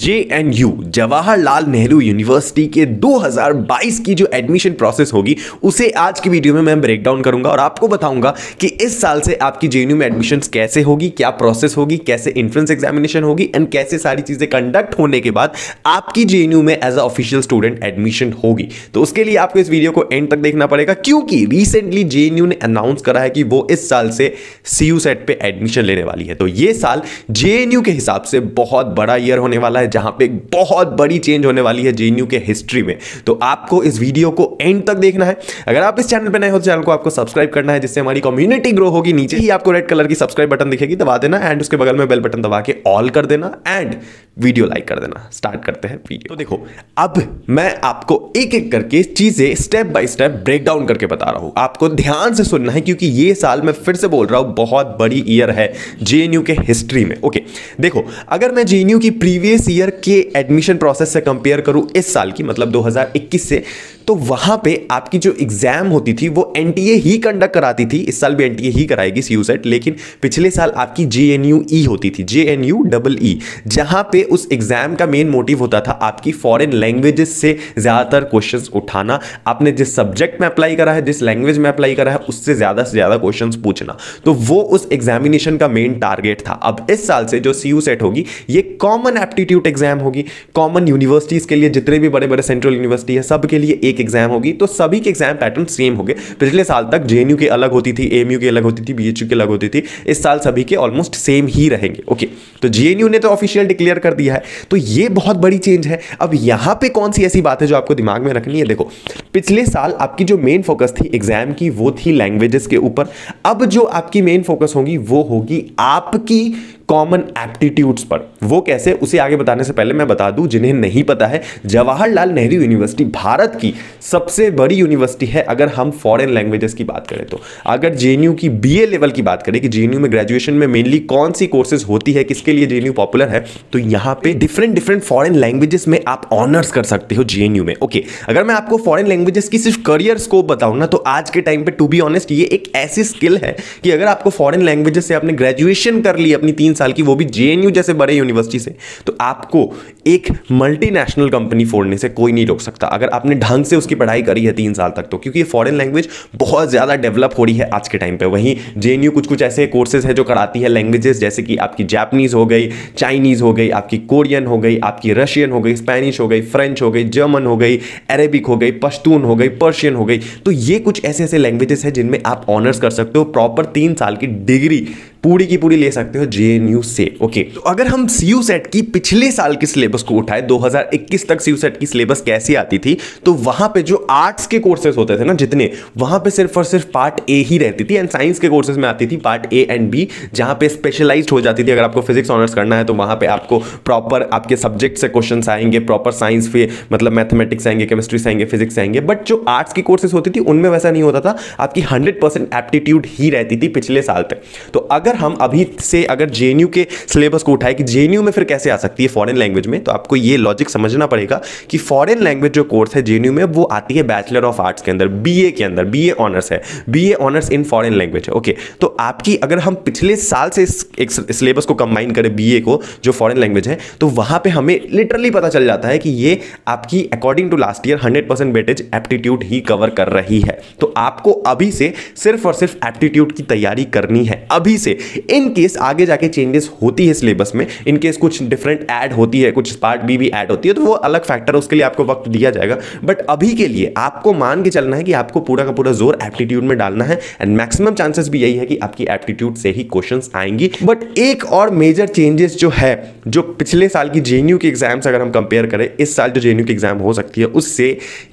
JNU Jawaharlal Nehru university के 2022 की जो एडमिशन प्रोसेस होगी उसे आज की वीडियो में मैं ब्रेक डाउन करूंगा और आपको बताऊंगा कि इस साल से आपकी जेएनयू में एडमिशन कैसे होगी क्या प्रोसेस होगी कैसे इंट्रेंस एग्जामिनेशन होगी एंड कैसे सारी चीज़ें कंडक्ट होने के बाद आपकी जेएनयू में as a official student admission होगी तो उसके लिए आपको इस वीडियो को एंड तक देखना पड़ेगा क्योंकि रिसेंटली जे ने अनाउंस करा है कि वो इस साल से सी सेट पर एडमिशन लेने वाली है तो ये साल जे के हिसाब से बहुत बड़ा ईयर होने वाला है है जहां पे एक बहुत बड़ी चेंज होने वाली है जेएनयू के हिस्ट्री में तो आपको इस वीडियो को एंड तक देखना है अगर आप इस चैनल पर नए हो तो चैनल को आपको सब्सक्राइब करना है जिससे हमारी कम्युनिटी ग्रो होगी नीचे ही आपको रेड कलर की सब्सक्राइब बटन दिखेगी दबा देना एंड उसके बगल में बेल बटन दबा के ऑल कर देना एंड वीडियो लाइक कर देना स्टार्ट करते हैं वीडियो तो देखो अब मैं आपको एक एक करके चीज़ें step by step break down करके बता रहा हूं आपको ध्यान से सुनना है क्योंकि ये साल मैं फिर से बोल रहा हूं बहुत बड़ी ईयर है जे के हिस्ट्री में ओके देखो अगर मैं जे की प्रीवियस ईयर के एडमिशन प्रोसेस से कंपेयर करूँ इस साल की मतलब दो से तो वहां पे आपकी जो एग्ज़ाम होती थी वो एन ही कंडक्ट कराती थी इस साल भी एन ही कराएगी सी लेकिन पिछले साल आपकी जे ई e होती थी जे डबल ई जहां पे उस एग्ज़ाम का मेन मोटिव होता था आपकी फॉरेन लैंग्वेजेस से ज़्यादातर क्वेश्चंस उठाना आपने जिस सब्जेक्ट में अप्लाई करा है जिस लैंग्वेज में अप्लाई करा है उससे ज़्यादा से ज़्यादा क्वेश्चंस पूछना तो वो उस एग्जामिनेशन का मेन टारगेट था अब इस साल से जो सी सेट होगी ये कॉमन एप्टीट्यूड एग्जाम होगी कॉमन यूनिवर्सिटीज़ के लिए जितने भी बड़े बड़े सेंट्रल यूनिवर्सिटी है सबके लिए एक एग्जाम होगी तो सभी के एग्जाम पैटर्न सेम हो पिछले साल तक जे की अलग होती थी एम की अलग होती थी बी की अलग होती थी इस साल सभी के ऑलमोस्ट सेम ही रहेंगे ओके तो जे ने तो ऑफिशियल डिक्लेयर कर दिया है तो ये बहुत बड़ी चेंज है अब यहाँ पे कौन सी ऐसी बात है जो आपको दिमाग में रखनी है देखो पिछले साल आपकी जो मेन फोकस थी एग्जाम की वो थी लैंग्वेजेस के ऊपर अब जो आपकी मेन फोकस होगी वो होगी आपकी कॉमन एप्टीट्यूड्स पर वो कैसे उसे आगे बताने से पहले मैं बता दूं जिन्हें नहीं पता है जवाहरलाल नेहरू यूनिवर्सिटी भारत की सबसे बड़ी यूनिवर्सिटी है अगर हम फॉरेन लैंग्वेजेस की बात करें तो अगर जे की बीए लेवल की बात करें कि जे में ग्रेजुएशन में मेनली कौन सी कोर्सेज होती है किसके लिए जे पॉपुलर है तो यहाँ यहाँ पे डिफरेंट डिफरेंट फॉरेन लैंग्वेजेस में आप ऑनर्स कर सकते हो जे में ओके अगर मैं आपको फॉरेन लैंग्वेजेस की सिर्फ करियर स्कोप बताऊँ ना तो आज के टाइम पे टू बी ऑनेस्ट ये एक ऐसी स्किल है कि अगर आपको फॉरेन लैंग्वेजेस से आपने ग्रेजुएशन कर ली अपनी तीन साल की वो भी जे जैसे बड़े यूनिवर्सिटी से तो आपको एक मल्टीनेशनल कंपनी फोड़ने से कोई नहीं रोक सकता अगर आपने ढंग से उसकी पढ़ाई करी है तीन साल तक तो क्योंकि ये फॉरेन लैंग्वेज बहुत ज़्यादा डेवलप हो रही है आज के टाइम पे वहीं जे कुछ कुछ ऐसे कोर्सेज है जो कराती है लैंग्वेजेस जैसे कि आपकी जैपनीज़ हो गई चाइनीज़ हो गई आप आपकी कोरियन हो गई आपकी रशियन हो गई स्पेनिश हो गई फ्रेंच हो गई जर्मन हो गई अरेबिक हो गई पश्तून हो गई पर्शियन हो गई तो ये कुछ ऐसे ऐसे लैंग्वेजेस हैं जिनमें आप ऑनर्स कर सकते हो प्रॉपर तीन साल की डिग्री पूरी की पूरी ले सकते हो जे से ओके तो अगर हम सी सेट e की पिछले साल की सिलेबस को उठाए 2021 तक सी सेट e की सिलेबस कैसी आती थी तो वहां पे जो आर्ट्स के कोर्सेज होते थे ना जितने वहां पे सिर्फ और सिर्फ पार्ट ए ही रहती थी एंड साइंस के कोर्सेज में आती थी पार्ट ए एंड बी जहां पे स्पेशलाइज्ड हो जाती थी अगर आपको फिजिक्स ऑनर्स करना है तो वहां पर आपको प्रॉपर आपके सब्जेक्ट से क्वेश्चन आएंगे प्रॉपर साइंस फिर मतलब मैथमेटिक्स आएंगे केमिस्ट्री से आएंगे फिजिक्स आएंगे बट जो आर्ट्स की कोर्सेज होती थी उनमें वैसा नहीं होता था आपकी हंड्रेड परसेंट एप्टीट्यूड ही रहती थी पिछले साल तक तो अगर हम अभी से अगर जे के सिलेबस को उठाए कि जे में फिर कैसे आ सकती है फॉरन लैंग्वेज में तो आपको ये लॉजिक समझना पड़ेगा कि फॉरन लैंग्वेज जो कोर्स है जे में वो आती है बैचलर ऑफ आर्ट्स के अंदर बी के अंदर बी ऑनर्स है B honours in foreign language है ओके तो आपकी अगर हम पिछले साल से इस सिलेबस को कंबाइन करें बी को जो फॉरन लैंग्वेज है तो वहां पे हमें लिटरली पता चल जाता है कि ये आपकी according to last year 100% percent weightage aptitude ही कवर कर रही है तो आपको अभी से सिर्फ और सिर्फ एप्टीट्यूड की तैयारी करनी है अभी से इन केस आगे जाके चेंजेस होती है सिलेबस में इन केस कुछ डिफरेंट ऐड होती है कुछ पार्ट बी भी ऐड होती है तो वो अलग फैक्टर उसके लिए आपको वक्त दिया जाएगा बट अभी के लिए आपको मान के चलना है कि आपको पूरा का पूरा जोर एप्टीट्यूड में डालना है एंड मैक्सिमम चांसेस भी यही है कि आपकी एप्टीट्यूड से ही क्वेश्चंस आएंगी बट एक और मेजर चेंजेस जो है जो पिछले साल की जे के एग्ज़ाम्स अगर हम कंपेयर करें इस साल जो जे की एग्ज़ाम हो सकती है उससे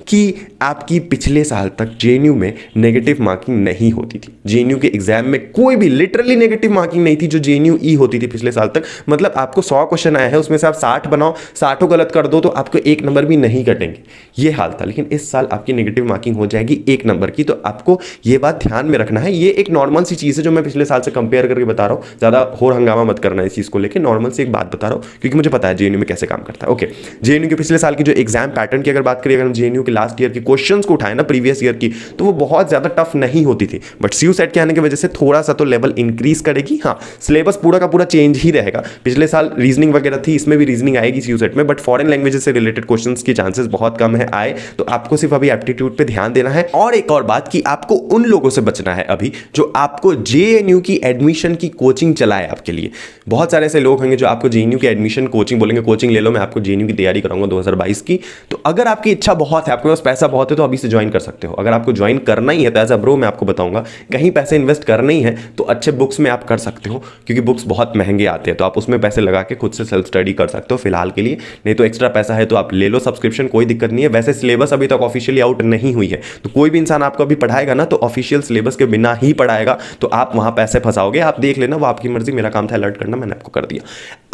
कि आपकी पिछले साल तक जे में नेगेटिव मार्किंग नहीं होती थी जे के एग्ज़ाम में कोई भी लिटरली नेगेटिव मार्किंग नहीं थी जो जे ई e होती थी पिछले साल तक मतलब आपको सौ क्वेश्चन आया है उसमें से आप साठ बनाओ साठों गलत कर दो तो आपको एक नंबर भी नहीं कटेंगे ये हाल था लेकिन इस साल आपकी नेगेटिव मार्किंग हो जाएगी एक नंबर की तो आपको ये बात ध्यान में रखना है ये एक नॉर्मल सी चीज़ है जो मैं पिछले साल से कंपेयर करके बता रहा हूँ ज़्यादा और हंगामा मत करना इस चीज़ को लेकर नॉर्मल से एक बात बता रहा हूँ क्योंकि मुझे पता है जे में कैसे काम करता है ओके जे के पिछले साल की जो एग्जाम पैटर्न की अगर बात करें अगर हम जे के लास्ट ईयर के क्वेश्चन को उठाए ना प्रीवियस ईयर की तो वो बहुत ज़्यादा टफ नहीं होती थी बट सी सेट के आने की वजह से थोड़ा सा तो लेवल इंक्रीज करेगी हाँ सिलेबस पूरा का पूरा चेंज ही रहेगा पिछले साल रीजनिंग वगैरह थी इसमें भी रीजनिंग आएगी सी सेट में बट फॉरन लैंग्वेजेस से रिलेटेड क्वेश्चन के चांसेस बहुत कम है आए तो आपको सिर्फ अभी एप्टीट्यूड पर ध्यान देना है और एक और बात कि आपको उन लोगों से बचना है अभी जो आपको जे की एडमिशन की कोचिंग चलाए आपके लिए बहुत सारे ऐसे लोग होंगे जो आपको जे की एडमिशन एडमिशन कोचिंग बोलेंगे कोचिंग ले लो मैं आपको जे की तैयारी कराऊंगा 2022 की तो अगर आपकी इच्छा बहुत है आपके पास पैसा बहुत है तो अभी से ज्वाइन कर सकते हो अगर आपको ज्वाइन करना ही है तो एज अ ब्रो मैं आपको बताऊंगा कहीं पैसे इन्वेस्ट करना ही है तो अच्छे बुक्स में आप कर सकते हो क्योंकि बुक्स बहुत महंगे आते हैं तो आप उसमें पैसे लगा के खुद से सेल्फ स्टडी कर सकते हो फिलहाल के लिए नहीं तो एक्स्ट्रा पैसा है तो आप ले लो सब्सक्रिप्शन कोई दिक्कत नहीं है वैसे सिलेबस अभी तक ऑफिशियली आउट नहीं हुई है तो कोई भी इंसान आपको अभी पढ़ाएगा ना तो ऑफिशियल सिलेबस के बिना ही पढ़ाएगा तो आप वहां पैसे फंसाओगे आप देख लेना वो आपकी मर्जी मेरा काम था अलर्ट करना मैंने आपको कर दिया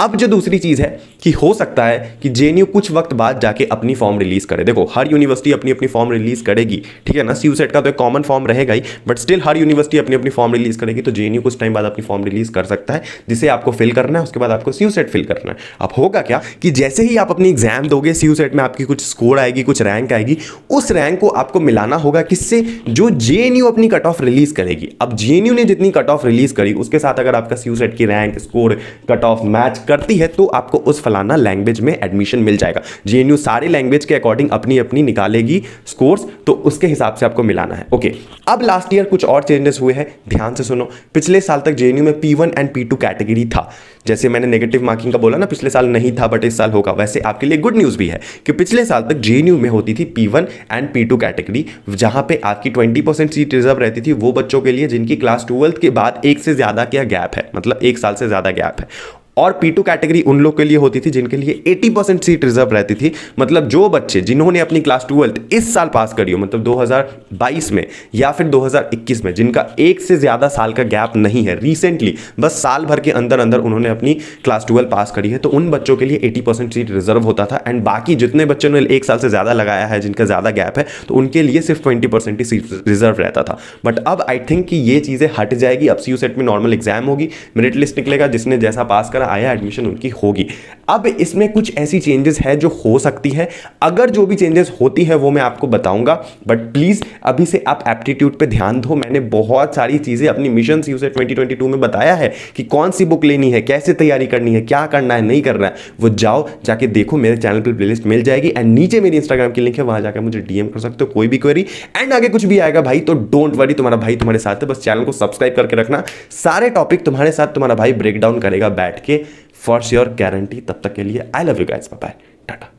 अब जो दूसरी अच्छी चीज़ है कि हो सकता है कि जे कुछ वक्त बाद जाके अपनी फॉर्म रिलीज़ करे देखो हर यूनिवर्सिटी अपनी अपनी फॉर्म रिलीज़ करेगी ठीक है ना सी सेट का तो एक कॉमन फॉर्म रहेगा ही बट स्टिल हर यूनिवर्सिटी अपनी अपनी फॉर्म रिलीज़ करेगी तो जे कुछ टाइम बाद अपनी फॉर्म रिलीज़ कर सकता है जिसे आपको फिल करना है उसके बाद आपको सी सेट फिल करना है अब होगा क्या कि जैसे ही आप अपनी एग्जाम दोगे सी सेट में आपकी कुछ स्कोर आएगी कुछ रैंक आएगी उस रैंक को आपको मिलाना होगा किससे जो जे अपनी कट ऑफ रिलीज़ करेगी अब जे ने जितनी कट ऑफ रिलीज़ करी उसके साथ अगर आपका सी सेट की rank score cut off match करती है तो आपको उस फलाना लैंग्वेज में एडमिशन मिल जाएगा जे सारे लैंग्वेज के अकॉर्डिंग अपनी अपनी निकालेगी स्कोर्स तो उसके हिसाब से आपको मिलाना है ओके अब लास्ट ईयर कुछ और चेंजेस हुए हैं ध्यान से सुनो पिछले साल तक जे में पी एंड पी कैटेगरी था जैसे मैंने नेगेटिव मार्किंग का बोला ना पिछले साल नहीं था बट इस साल होगा वैसे आपके लिए गुड न्यूज़ भी है कि पिछले साल तक जे में होती थी पी एंड पी कैटेगरी जहाँ पे आपकी ट्वेंटी सीट रिजर्व रहती थी वो बच्चों के लिए जिनकी क्लास ट्वेल्थ के बाद एक से ज़्यादा क्या गैप है मतलब एक साल से ज़्यादा गैप है और पी टू कैटेगरी उन लोग के लिए होती थी जिनके लिए 80 परसेंट सीट रिजर्व रहती थी मतलब जो बच्चे जिन्होंने अपनी क्लास ट्वेल्थ इस साल पास करी हो मतलब 2022 में या फिर 2021 में जिनका एक से ज़्यादा साल का गैप नहीं है रिसेंटली बस साल भर के अंदर अंदर उन्होंने अपनी क्लास ट्वेल्व पास करी है तो उन बच्चों के लिए एटी परसेंट सीट रिजर्व होता था एंड बाकी जितने बच्चों ने एक साल से ज़्यादा लगाया है जिनका ज़्यादा गैप है तो उनके लिए सिर्फ ट्वेंटी परसेंट ही सीट रिजर्व रहता था बट अब आई थिंक कि ये चीज़ें हट जाएगी अब सी सेट में नॉर्मल एग्जाम होगी मेरिट लिस्ट निकलेगा जिसने जैसा पास कर वगैरह आया एडमिशन उनकी होगी अब इसमें कुछ ऐसी चेंजेस है जो हो सकती है अगर जो भी चेंजेस होती है वो मैं आपको बताऊंगा बट प्लीज़ अभी से आप एप्टीट्यूड पे ध्यान दो मैंने बहुत सारी चीज़ें अपनी मिशन सी उसे 2022 में बताया है कि कौन सी बुक लेनी है कैसे तैयारी करनी है क्या करना है नहीं करना है वो जाओ जाके देखो मेरे चैनल पर प्लेलिस्ट मिल जाएगी एंड नीचे मेरी इंस्टाग्राम की लिंक है वहाँ जाकर मुझे डीएम कर सकते हो कोई भी क्वेरी एंड आगे कुछ भी आएगा भाई तो डोंट वरी तुम्हारा भाई तुम्हारे साथ है बस चैनल को सब्सक्राइब करके रखना सारे टॉपिक तुम्हारे साथ तुम्हारा भाई ब्रेक डाउन करेगा बैठ के के फॉर श्योर गारंटी तब तक के लिए I love you guys bye Tata